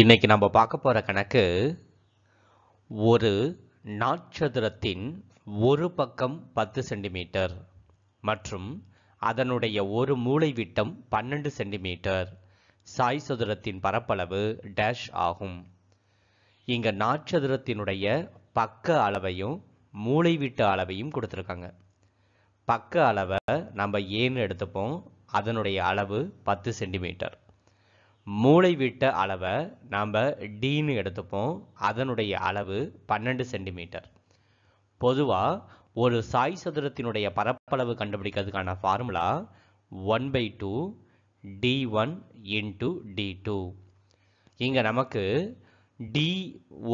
இன்னைக்கு நம்ம பார்க்க போகிற கணக்கு ஒரு நாட்சதுரத்தின் ஒரு பக்கம் பத்து சென்டிமீட்டர் மற்றும் அதனுடைய ஒரு மூளை விட்டம் பன்னெண்டு சென்டிமீட்டர் சாய் சதுரத்தின் பரப்பளவு டேஷ் ஆகும் இங்கே நாட்சதுரத்தினுடைய பக்க அளவையும் மூளை விட்ட அளவையும் கொடுத்துருக்காங்க பக்க அளவை நம்ம ஏன்னு எடுத்துப்போம் அதனுடைய அளவு பத்து சென்டிமீட்டர் மூளை அளவை நாம் டீன்னு எடுத்துப்போம் அதனுடைய அளவு பன்னெண்டு சென்டிமீட்டர் பொதுவாக ஒரு சாய் சதுரத்தினுடைய பரப்பளவு கண்டுபிடிக்கிறதுக்கான formula one by two D one into D two இங்கே நமக்கு டி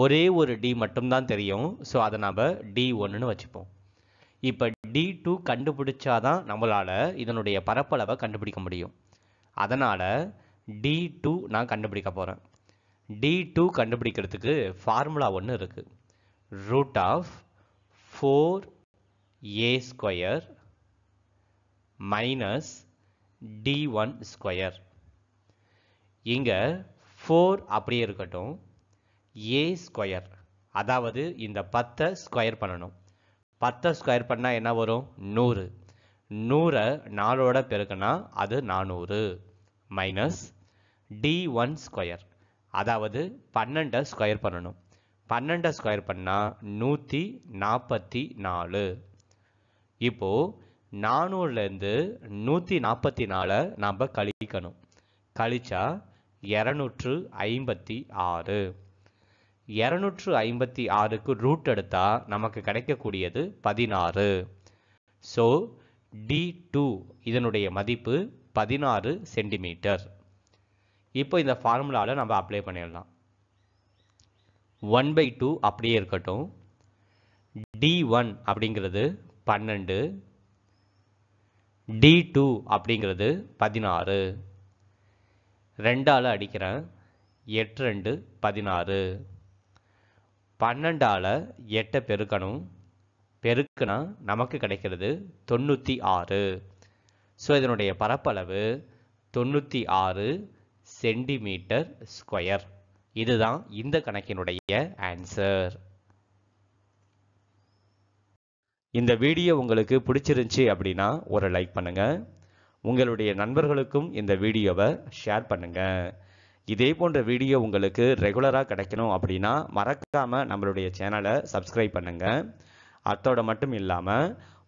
ஒரே ஒரு டி மட்டும்தான் தெரியும் ஸோ அதை நாம் டி ஒன்றுன்னு வச்சுப்போம் இப்போ டி டூ கண்டுபிடிச்சாதான் நம்மளால் இதனுடைய பரப்பளவை கண்டுபிடிக்க முடியும் அதனால் டி டூ நான் கண்டுபிடிக்க போகிறேன் டி டூ கண்டுபிடிக்கிறதுக்கு ஃபார்முலா ஒன்று இருக்குது root of four A square minus D one square இங்கே ஃபோர் அப்படியே இருக்கட்டும் ஏ ஸ்கொயர் அதாவது இந்த பத்தை ஸ்கொயர் பண்ணணும் பத்தை ஸ்கொயர் பண்ணால் என்ன வரும் நூறு நூறை நாலோட பெருக்குனா அது நானூறு மைனஸ் டி ஒன் ஸ்கொயர் அதாவது பன்னெண்டை ஸ்கொயர் பண்ணணும் பன்னெண்டை ஸ்கொயர் பண்ணால் நூற்றி நாற்பத்தி நாலு இப்போது நானூறுலேருந்து நூற்றி நாற்பத்தி நாலை நாம் கழிக்கணும் கழிச்சா இரநூற்று ஐம்பத்தி ஆறு இரநூற்று ஐம்பத்தி ஆறுக்கு ரூட் எடுத்தால் நமக்கு கிடைக்கக்கூடியது பதினாறு ஸோ டி டூ இதனுடைய மதிப்பு பதினாறு சென்டிமீட்டர் இப்போ இந்த ஃபார்முலாவில் நம்ம அப்ளை பண்ணிடலாம் ஒன் பை டூ அப்படியே இருக்கட்டும் டி ஒன் அப்படிங்கிறது பன்னெண்டு டி டூ அப்படிங்கிறது பதினாறு ரெண்டால் அடிக்கிறேன் எட்டு ரெண்டு பதினாறு பன்னெண்டால் எட்டை பெருக்கணும் பெருக்குனா நமக்கு கிடைக்கிறது தொண்ணூற்றி ஆறு ஸோ இதனுடைய பரப்பளவு தொண்ணூற்றி ஆறு சென்டிமீட்டர் ஸ்கொயர் இதுதான் இந்த கணக்கினுடைய ஆன்சர் இந்த வீடியோ உங்களுக்கு பிடிச்சிருந்துச்சி அப்படின்னா ஒரு லைக் பண்ணுங்கள் உங்களுடைய நண்பர்களுக்கும் இந்த வீடியோவை ஷேர் பண்ணுங்கள் இதே போன்ற வீடியோ உங்களுக்கு ரெகுலராக கிடைக்கணும் அப்படின்னா மறக்காமல் நம்மளுடைய சேனலை சப்ஸ்கிரைப் பண்ணுங்கள் அத்தோட மட்டும் இல்லாமல்